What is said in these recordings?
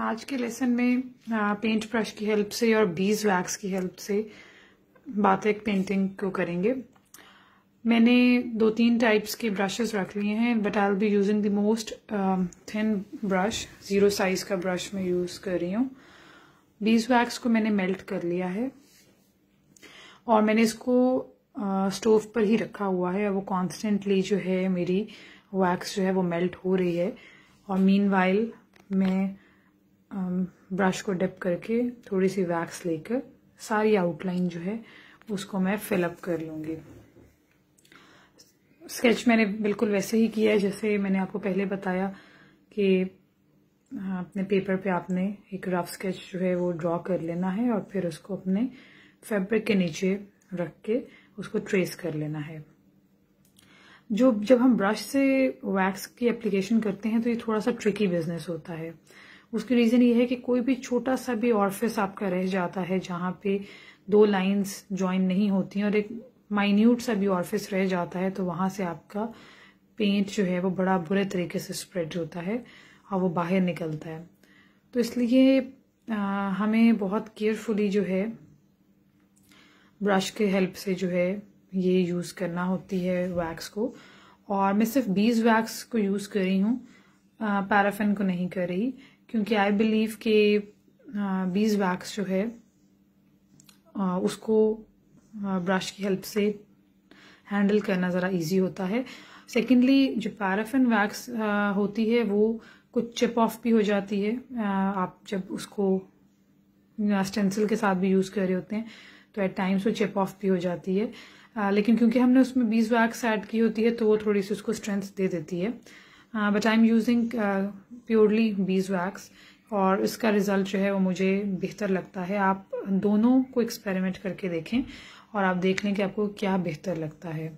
आज के लेसन में पेंट ब्रश की हेल्प से और बीज वैक्स की हेल्प से बात एक पेंटिंग को करेंगे मैंने दो तीन टाइप्स के ब्रशेस रख लिए हैं but I be using the most thin brush zero size का ब्रश मैं यूज़ कर रही हूँ बीज वैक्स को मैंने मेल्ट कर लिया है और मैंने इसको स्टोव uh, पर ही रखा हुआ है वो कॉन्स्टेंटली जो है मेरी वैक्स जो है वो मेल्ट हो रही है और मीन वाइल मैं ब्रश को डिप करके थोड़ी सी वैक्स लेकर सारी आउटलाइन जो है उसको मैं फिलअप कर लूँगी स्केच मैंने बिल्कुल वैसे ही किया है जैसे मैंने आपको पहले बताया कि अपने पेपर पे आपने एक रफ स्केच जो है वो ड्रॉ कर लेना है और फिर उसको अपने फैब्रिक के नीचे रख के उसको ट्रेस कर लेना है जो जब हम ब्रश से वैक्स की एप्लीकेशन करते हैं तो ये थोड़ा सा ट्रिकी बिजनेस होता है उसकी रीज़न ये है कि कोई भी छोटा सा भी ऑर्फिस आपका रह जाता है जहां पे दो लाइंस ज्वाइन नहीं होती और एक माइन्यूट सा भी ऑर्फिस रह जाता है तो वहां से आपका पेंट जो है वो बड़ा बुरे तरीके से स्प्रेड होता है और वो बाहर निकलता है तो इसलिए हमें बहुत केयरफुली जो है ब्रश के हेल्प से जो है ये यूज़ करना होती है वैक्स को और मैं सिर्फ बीज वैक्स को यूज़ कर रही हूँ पैराफिन को नहीं कर रही क्योंकि आई बिलीव के बीज वैक्स जो है उसको ब्रश की हेल्प से हैंडल करना ज़रा इजी होता है सेकेंडली जो पैराफिन वैक्स होती है वो कुछ चिप ऑफ भी हो जाती है आप जब उसको स्टेंसिल के साथ भी यूज़ कर रहे होते हैं तो एट टाइम्स वो चिप ऑफ भी हो जाती है लेकिन क्योंकि हमने उसमें बीज वैक्स ऐड की होती है तो वो थोड़ी सी उसको स्ट्रेंथ दे देती है but I am using purely bees wax और इसका रिज़ल्ट जो है वो मुझे बेहतर लगता है आप दोनों को एक्सपेरिमेंट करके देखें और आप देख लें कि आपको क्या बेहतर लगता है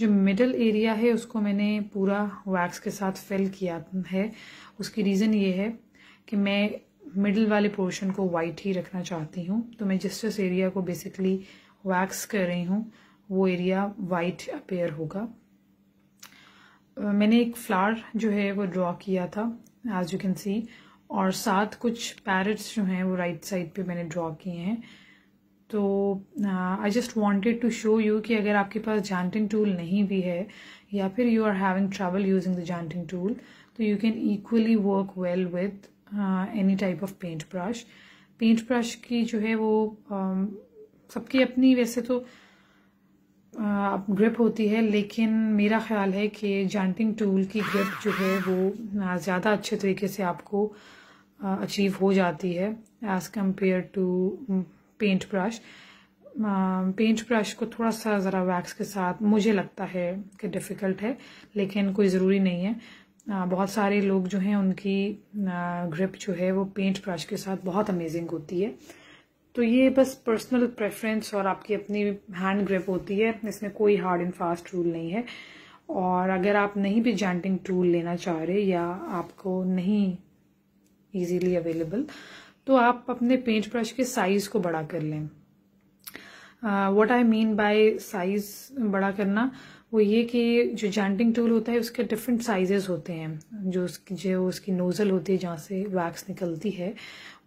जो मिडल एरिया है उसको मैंने पूरा वैक्स के साथ फिल किया है उसकी रीज़न ये है कि मैं मिडल वाले पोर्शन को वाइट ही रखना चाहती हूँ तो मैं जिस जिस एरिया को बेसिकली वैक्स कर रही हूँ वो एरिया वाइट अपेयर होगा मैंने एक फ्लावर जो है वो ड्रॉ किया था एज यू कैन सी और साथ कुछ पैरट्स जो हैं वो राइट साइड पे मैंने ड्रॉ किए हैं तो I just wanted to show you कि अगर आपके पास जानटिंग टूल नहीं भी है या फिर you are having travel using the jaunting tool तो you can equally work well with any type of paint brush paint brush की जो है वो um, सबकी अपनी वैसे तो uh, ग्रिप होती है लेकिन मेरा ख्याल है कि जैंटिंग टूल की ग्रिप जो है वो ज़्यादा अच्छे तरीके से आपको अचीव हो जाती है as compare to paint brush paint brush को थोड़ा सा ज़रा वैक्स के साथ मुझे लगता है कि डिफ़िकल्ट है लेकिन कोई ज़रूरी नहीं है बहुत सारे लोग जो हैं उनकी ग्रिप जो है वो पेंट ब्रश के साथ बहुत अमेजिंग होती है तो ये बस पर्सनल प्रेफरेंस और आपकी अपनी हैंड ग्रिप होती है इसमें कोई हार्ड एंड फास्ट रूल नहीं है और अगर आप नहीं भी जैंटिंग टूल लेना चाह रहे या आपको नहीं इजीली अवेलेबल तो आप अपने पेंट ब्रश के साइज़ को बड़ा कर लें what I mean by size बड़ा करना uh, वो ये कि जो जैंटिंग टूल होता है उसके डिफरेंट साइजेस होते हैं जो उसकी जो उसकी नोज़ल होती है जहाँ से वैक्स निकलती है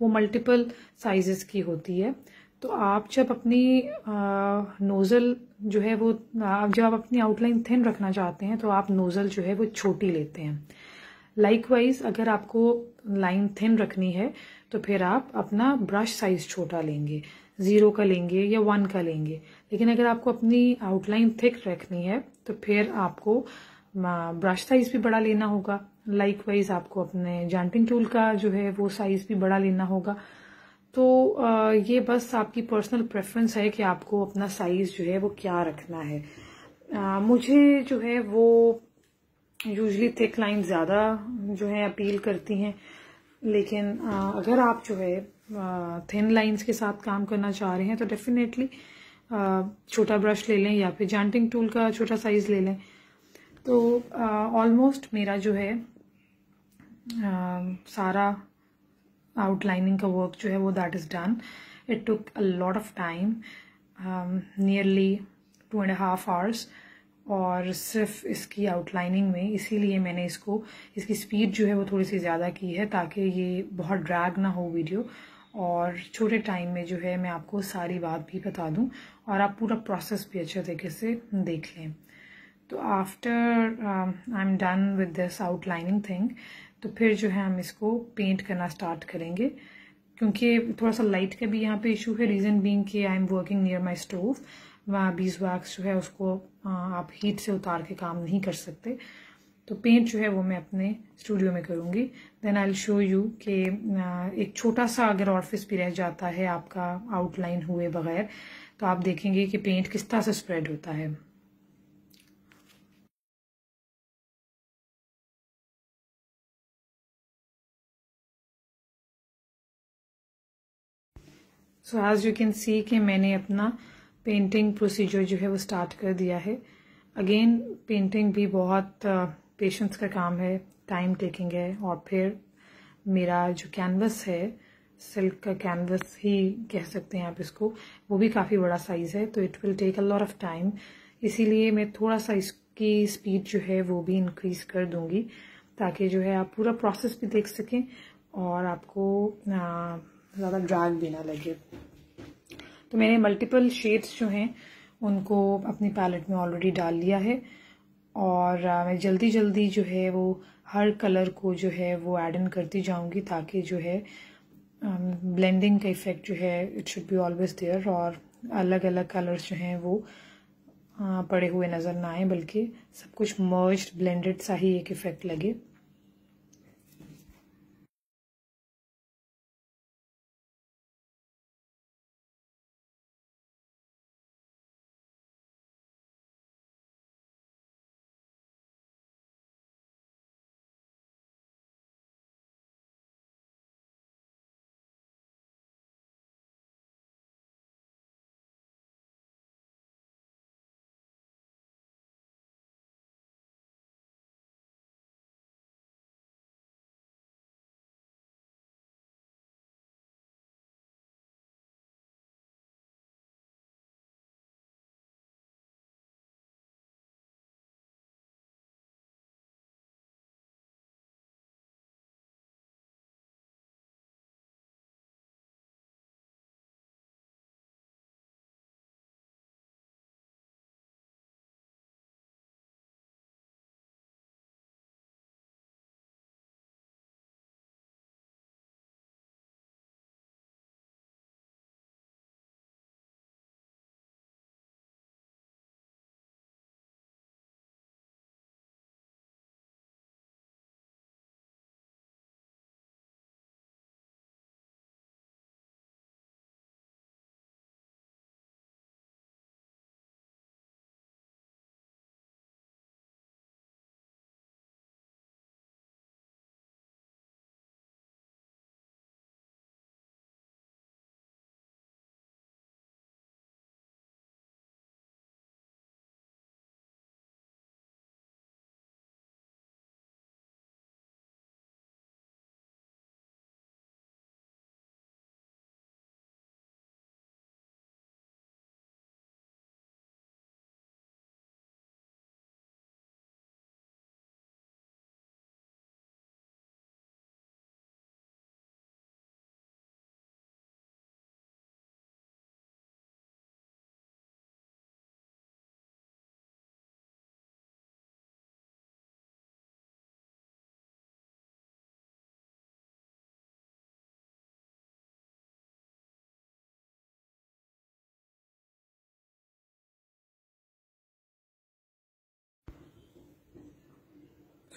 वो मल्टीपल साइजेस की होती है तो आप जब अपनी नोज़ल जो है वो आप जब आप अपनी आउटलाइन थिन रखना चाहते हैं तो आप नोज़ल जो है वो छोटी लेते हैं लाइकवाइज अगर आपको लाइन थिन रखनी है तो फिर आप अपना ब्रश साइज छोटा लेंगे ज़ीरो का लेंगे या वन का लेंगे लेकिन अगर आपको अपनी आउटलाइन थिक रखनी है तो फिर आपको ब्रश साइज भी बड़ा लेना होगा लाइक वाइज आपको अपने जानटिंग टूल का जो है वो साइज भी बड़ा लेना होगा तो ये बस आपकी पर्सनल प्रेफरेंस है कि आपको अपना साइज जो है वो क्या रखना है आ, मुझे जो है वो यूजली थिक लाइन ज़्यादा जो है अपील करती हैं लेकिन आ, अगर आप जो है थिन लाइंस के साथ काम करना चाह रहे हैं तो डेफिनेटली छोटा ब्रश ले लें या फिर जानटिंग टूल का छोटा साइज़ ले लें तो ऑलमोस्ट मेरा जो है सारा आउटलाइनिंग का वर्क जो है वो that is done it took a lot of time nearly two and half hours और सिर्फ इसकी आउटलाइनिंग में इसीलिए मैंने इसको इसकी स्पीड जो है वो थोड़ी सी ज़्यादा की है ताकि ये बहुत ड्रैग ना हो वीडियो और छोटे टाइम में जो है मैं आपको सारी बात भी बता दूं और आप पूरा प्रोसेस भी अच्छे तरीके से देख लें तो after I am done with this outlining thing तो फिर जो है हम इसको पेंट करना स्टार्ट करेंगे क्योंकि थोड़ा सा लाइट का भी यहाँ पे इशू है रीज़न बीइंग कि I am working near my stove bees wax जो है उसको आप हीट से उतार के काम नहीं कर सकते तो पेंट जो है वो मैं अपने स्टूडियो में करूँगी देन आई शो यू कि एक छोटा सा अगर ऑर्फिस भी रह जाता है आपका आउटलाइन हुए बगैर तो आप देखेंगे कि पेंट किस तरह से स्प्रेड होता है so as you can see कि मैंने अपना पेंटिंग प्रोसीजर जो है वो स्टार्ट कर दिया है अगेन पेंटिंग भी बहुत पेशेंस uh, का काम है टाइम टेकिंग है और फिर मेरा जो कैनवस है सिल्क का कैनवस ही कह सकते हैं आप इसको वो भी काफ़ी बड़ा साइज़ है तो it will take a lot of time इसीलिए मैं थोड़ा सा इसकी स्पीड जो है वो भी इंक्रीज कर दूंगी ताकि जो है आप पूरा प्रोसेस भी देख सकें और आपको uh, ज़्यादा ड्रैग भी ना लगे तो मैंने मल्टीपल शेड्स जो हैं उनको अपनी पैलेट में ऑलरेडी डाल लिया है और मैं जल्दी जल्दी जो है वो हर कलर को जो है वो एड इन करती जाऊंगी ताकि जो है ब्लेंडिंग का इफ़ेक्ट जो है it should be always there और अलग अलग कलर्स जो हैं वो पड़े हुए नज़र ना आए बल्कि सब कुछ मर्ज ब्लेंडेड सा ही एक इफ़ेक्ट लगे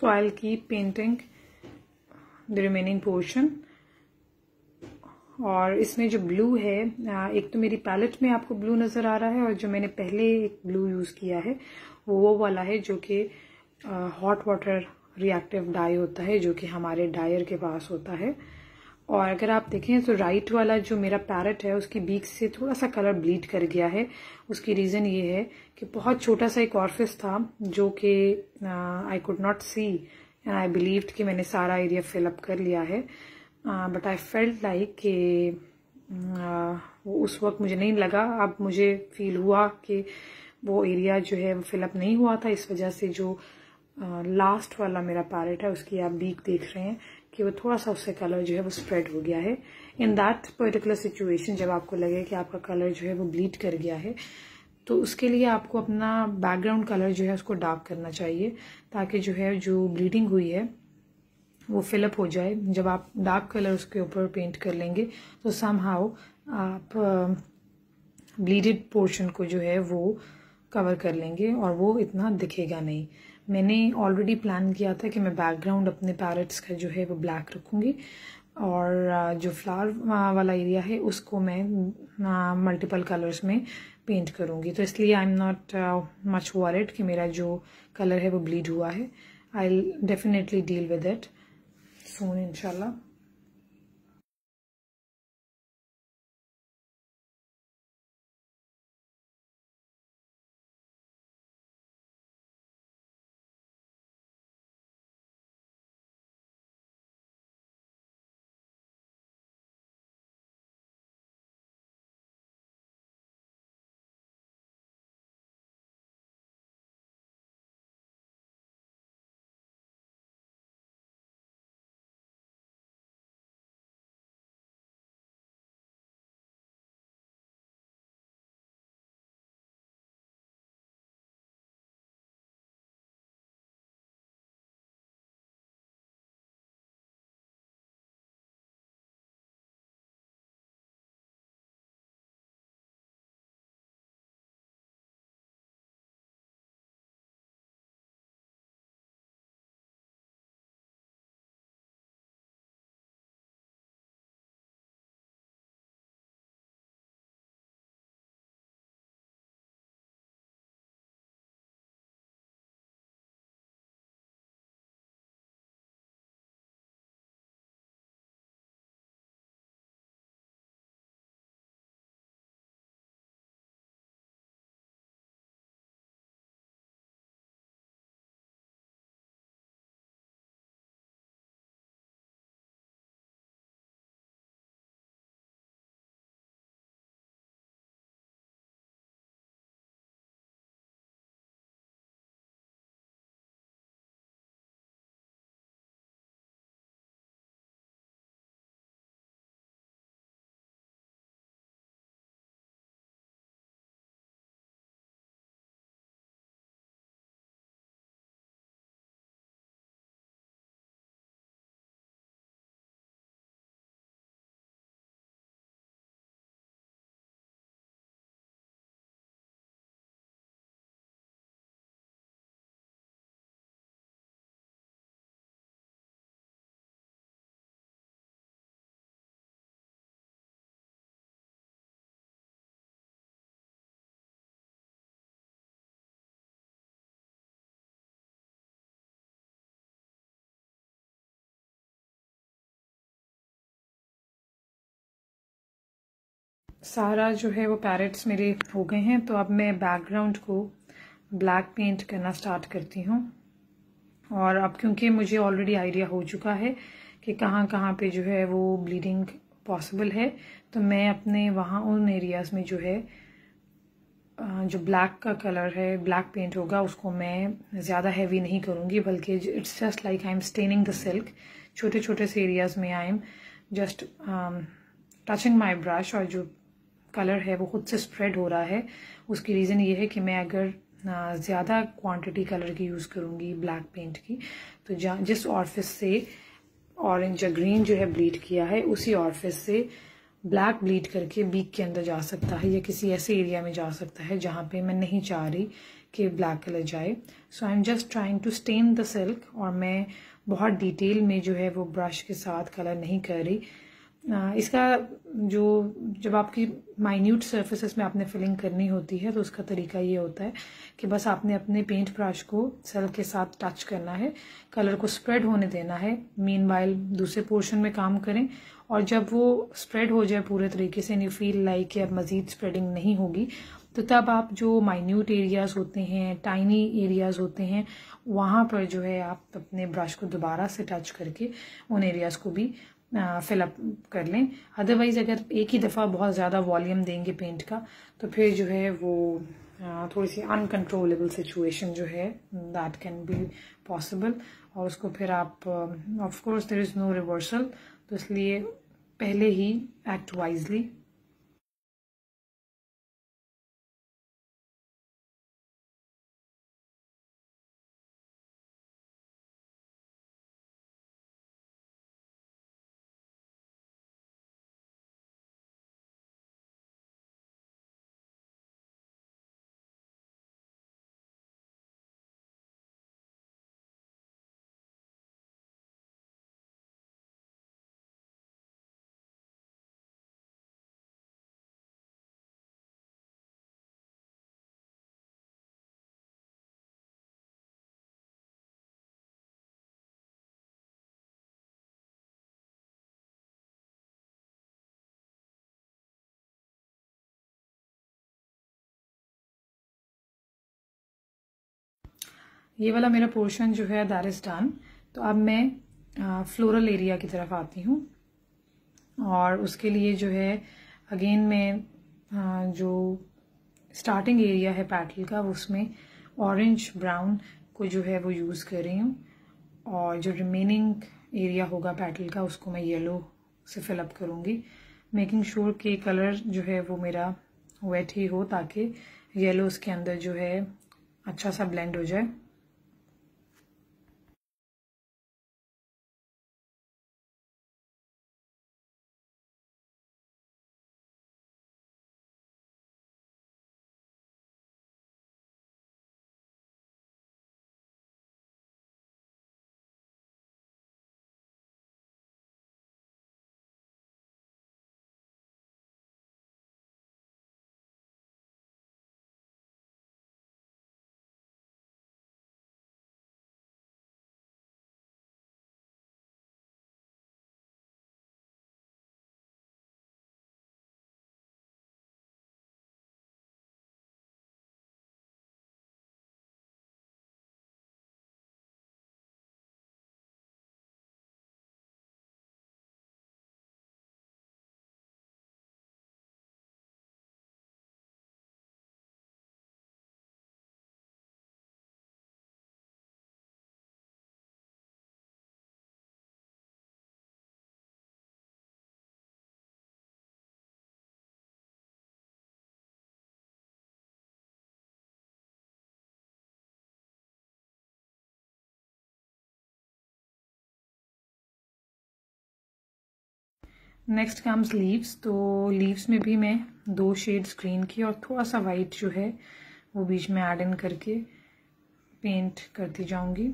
so I'll keep painting the remaining portion और इसमें जो ब्लू है एक तो मेरी पैलेट में आपको ब्लू नज़र आ रहा है और जो मैंने पहले एक ब्लू यूज़ किया है वो वो वाला है जो कि हॉट वाटर रिएक्टिव डाई होता है जो कि हमारे डायर के पास होता है और अगर आप देखें तो राइट वाला जो मेरा पैरट है उसकी बीक से थोड़ा सा कलर ब्लीड कर गया है उसकी रीज़न ये है कि बहुत छोटा सा एक ऑर्फिस था जो कि I could not see and I believe कि मैंने सारा एरिया फिलअप कर लिया है बट आई फेल्ट लाइक कि uh, वो उस वक्त मुझे नहीं लगा अब मुझे फील हुआ कि वो एरिया जो है वो फिलअप नहीं हुआ था इस वजह से जो लास्ट uh, वाला मेरा पैरेट है उसकी आप बीक देख रहे हैं कि वो थोड़ा सा उससे कलर जो है वो स्प्रेड हो गया है इन दैट पर्टिकुलर सिचुएशन जब आपको लगे कि आपका कलर जो है वो ब्लीड कर गया है तो उसके लिए आपको अपना बैकग्राउंड कलर जो है उसको डार्क करना चाहिए ताकि जो है जो ब्लीडिंग हुई है वो फिलअप हो जाए जब आप डार्क कलर उसके ऊपर पेंट कर लेंगे तो सम हाउ आप ब्लीडेड uh, पोर्शन को जो है वो कवर कर लेंगे और वो इतना दिखेगा नहीं मैंने ऑलरेडी प्लान किया था कि मैं बैकग्राउंड अपने पैरट्स का जो है वो ब्लैक रखूँगी और जो फ्लावर वाला एरिया है उसको मैं मल्टीपल कलर्स में पेंट करूँगी तो इसलिए I am not much worried कि मेरा जो कलर है वो ब्लीड हुआ है I definitely deal with it soon इनशाला सारा जो है वो पैरेट्स मेरे हो गए हैं तो अब मैं बैकग्राउंड को ब्लैक पेंट करना स्टार्ट करती हूँ और अब क्योंकि मुझे ऑलरेडी आइडिया हो चुका है कि कहाँ कहाँ पे जो है वो ब्लीडिंग पॉसिबल है तो मैं अपने वहाँ उन एरियाज़ में जो है जो ब्लैक का कलर है ब्लैक पेंट होगा उसको मैं ज़्यादा हैवी नहीं करूँगी बल्कि it's just like I am staining the silk छोटे छोटे से एरियाज़ में I am just touching my brush और जो कलर है वो खुद से स्प्रेड हो रहा है उसकी रीज़न ये है कि मैं अगर ज़्यादा क्वांटिटी कलर की यूज़ करूँगी ब्लैक पेंट की तो जहाँ जिस ऑर्फिस से ऑरेंज या ग्रीन जो है ब्लीड किया है उसी ऑर्फिस से ब्लैक ब्लीड करके बीक के अंदर जा सकता है या किसी ऐसे एरिया में जा सकता है जहाँ पे मैं नहीं चाह रही कि ब्लैक कलर जाए so I am just trying to stain the silk और मैं बहुत डिटेल में जो है वो ब्रश के साथ कलर नहीं कर रही इसका जो जब आपकी माइन्यूट सर्फेसेस में आपने फिलिंग करनी होती है तो उसका तरीका ये होता है कि बस आपने अपने पेंट ब्रश को सेल के साथ टच करना है कलर को स्प्रेड होने देना है मीन वाइल दूसरे पोर्शन में काम करें और जब वो स्प्रेड हो जाए पूरे तरीके से एंड यू फील लाइक कि अब मज़ीद स्प्रेडिंग नहीं होगी तो तब आप जो माइन्यूट एरियाज़ होते हैं टाइनी एरियाज़ होते हैं वहाँ पर जो है आप अपने ब्रश को दोबारा से टच करके उन एरियाज़ को भी फिलअप कर लें अदरवाइज़ अगर एक ही दफ़ा बहुत ज़्यादा वॉल्यूम देंगे पेंट का तो फिर जो है वो थोड़ी सी अनकंट्रोलेबल सिचुएशन जो है दैट कैन बी पॉसिबल और उसको फिर आप of course there is no reversal तो इसलिए पहले ही एक्ट वाइजली ये वाला मेरा पोर्शन जो है दैट इज़ डन तो अब मैं फ्लोरल एरिया की तरफ आती हूँ और उसके लिए जो है अगेन मैं जो स्टार्टिंग एरिया है पैटल का उसमें ऑरेंज ब्राउन को जो है वो यूज़ कर रही हूँ और जो रिमेनिंग एरिया होगा पैटल का उसको मैं येलो से फिलअप करूँगी मेकिंग श्योर के कलर जो है वो मेरा वेट ही हो ताकि येलो उसके अंदर जो है अच्छा सा ब्लेंड हो जाए नेक्स्ट कम्स लीव्स तो लीव्स में भी मैं दो शेड्स ग्रीन की और थोड़ा सा वाइट जो है वो बीच में एड इन करके पेंट करती जाऊंगी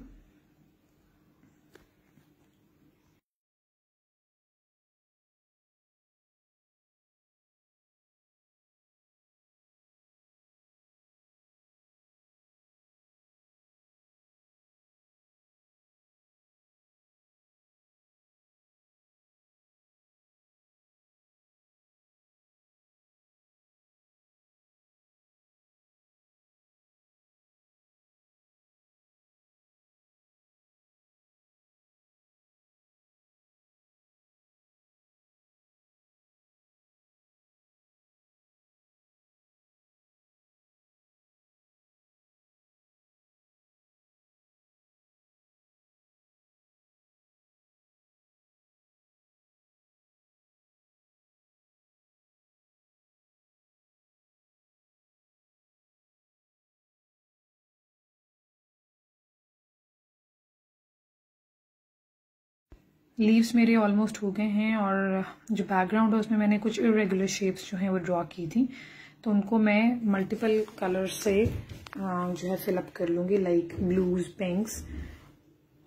लीव्स मेरे ऑलमोस्ट हो गए हैं और जो बैकग्राउंड है उसमें मैंने कुछ इरेगुलर शेप्स जो हैं वो ड्रॉ की थी तो उनको मैं मल्टीपल कलर से जो है फिलअप कर लूँगी लाइक ब्लूज पिंक्स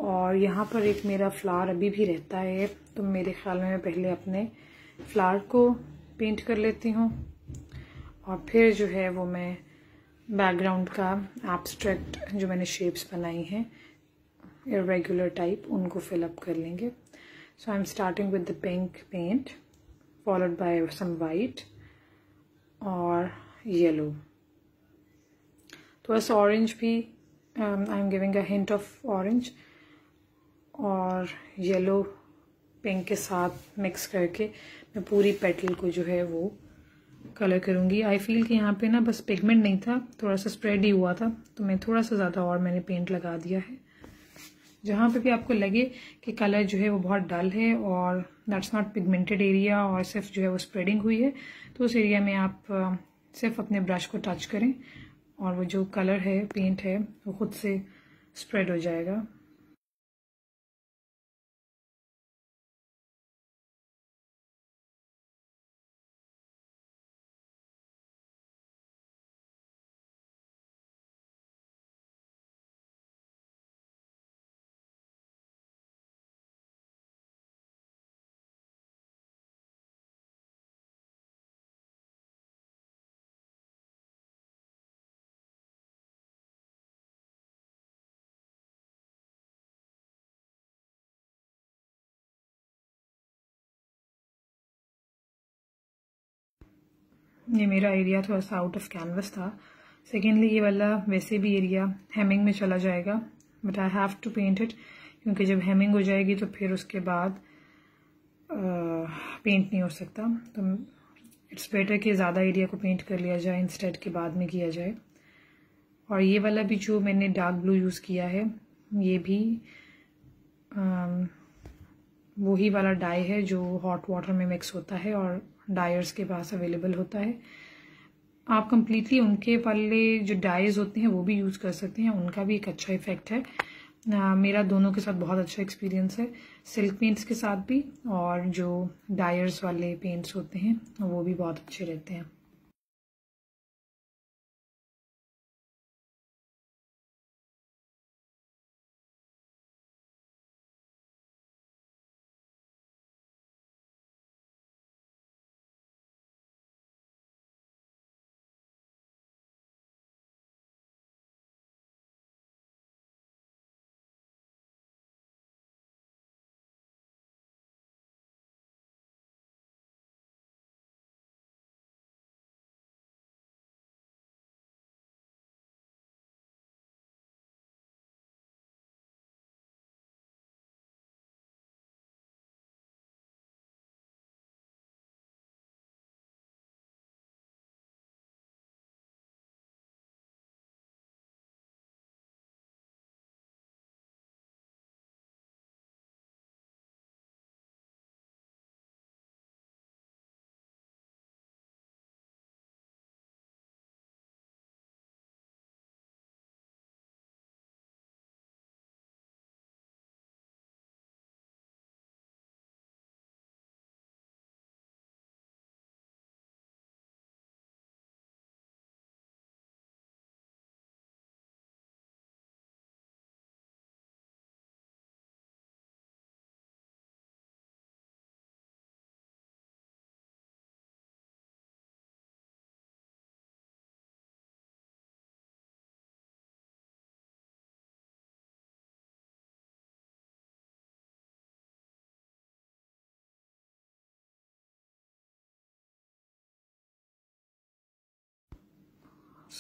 और यहाँ पर एक मेरा फ्लावर अभी भी रहता है तो मेरे ख्याल में मैं पहले अपने फ्लावर को पेंट कर लेती हूँ और फिर जो है वो मैं बैकग्राउंड का एब्स्ट्रैक्ट जो मैंने शेप्स बनाई हैं इरेगुलर टाइप उनको फिलअप कर लेंगे so I'm starting with the pink paint followed by some white or yellow थोड़ा सा ऑरेंज भी I am giving a hint of orange और येलो पिंक के साथ मिक्स करके मैं पूरी पेटल को जो है वो कलर करूँगी आई फील कि यहाँ पे ना बस पिगमेंट नहीं था थोड़ा सा स्प्रेड ही हुआ था तो मैं थोड़ा सा ज़्यादा और मैंने पेंट लगा दिया है जहाँ पे भी आपको लगे कि कलर जो है वो बहुत डल है और दैट्स नॉट पिगमेंटेड एरिया और सिर्फ जो है वो स्प्रेडिंग हुई है तो उस एरिया में आप सिर्फ अपने ब्रश को टच करें और वो जो कलर है पेंट है वो खुद से स्प्रेड हो जाएगा ये मेरा एरिया थोड़ा सा आउट ऑफ कैनवस था सेकेंडली ये वाला वैसे भी एरिया हेमिंग में चला जाएगा but I have to paint it क्योंकि जब हेमिंग हो जाएगी तो फिर उसके बाद पेंट नहीं हो सकता तो इट्स बेटर कि ज़्यादा एरिया को पेंट कर लिया जाए इंस्टेड के बाद में किया जाए और ये वाला भी जो मैंने डार्क ब्लू यूज़ किया है ये भी वही वाला डाई है जो हॉट वाटर में मिक्स होता है और डायर्स के पास अवेलेबल होता है आप कंप्लीटली उनके वाले जो डायर्स होते हैं वो भी यूज़ कर सकते हैं उनका भी एक अच्छा इफेक्ट है आ, मेरा दोनों के साथ बहुत अच्छा एक्सपीरियंस है सिल्क पेंट्स के साथ भी और जो डायर्स वाले पेंट्स होते हैं वो भी बहुत अच्छे रहते हैं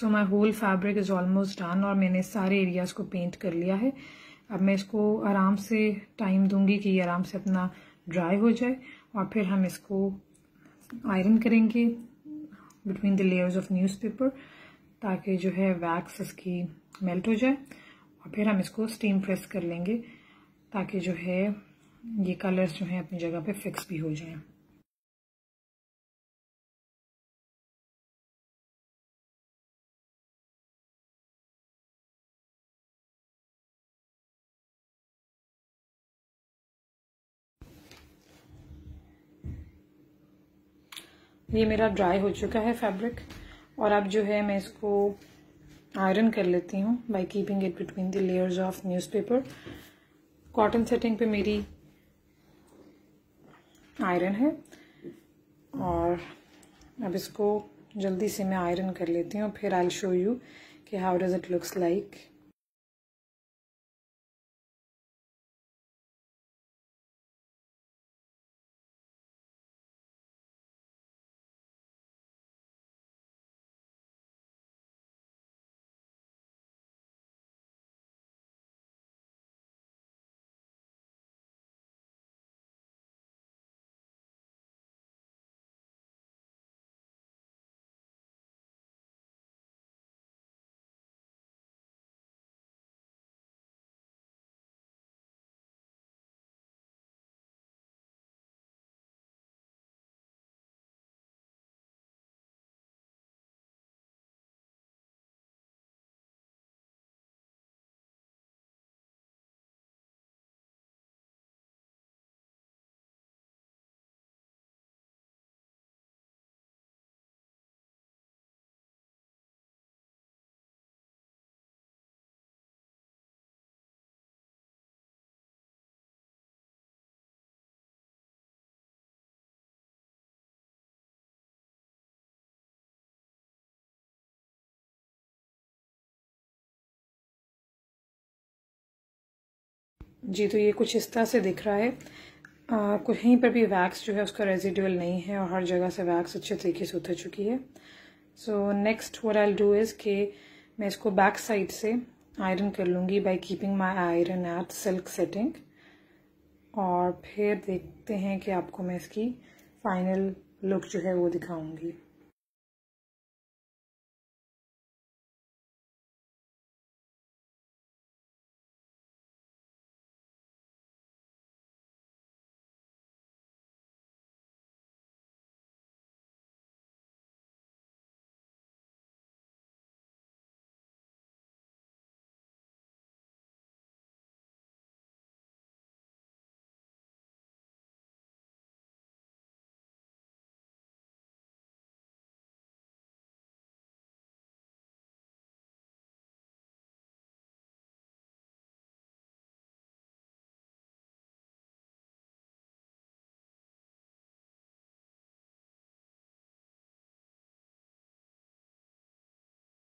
so my whole fabric is almost done और मैंने सारे एरियाज़ को पेंट कर लिया है अब मैं इसको आराम से टाइम दूंगी कि ये आराम से अपना ड्राई हो जाए और फिर हम इसको आयरन करेंगे between the layers of newspaper ताकि जो है वैक्स इसकी मेल्ट हो जाए और फिर हम इसको स्टीम प्रेस कर लेंगे ताकि जो है ये कलर्स जो हैं अपनी जगह पे फिक्स भी हो जाएं ये मेरा ड्राई हो चुका है फैब्रिक और अब जो है मैं इसको आयरन कर लेती हूँ by keeping it between the layers of newspaper cotton setting पे मेरी आयरन है और अब इसको जल्दी से मैं आयरन कर लेती हूँ फिर आई शो यू कि how does it looks like जी तो ये कुछ इस तरह से दिख रहा है आ, कहीं पर भी वैक्स जो है उसका रेजिडुअल नहीं है और हर जगह से वैक्स अच्छे तरीके से उतर चुकी है so next what I do is के मैं इसको बैक साइड से आयरन कर लूँगी by keeping my iron at silk setting और फिर देखते हैं कि आपको मैं इसकी फाइनल लुक जो है वो दिखाऊंगी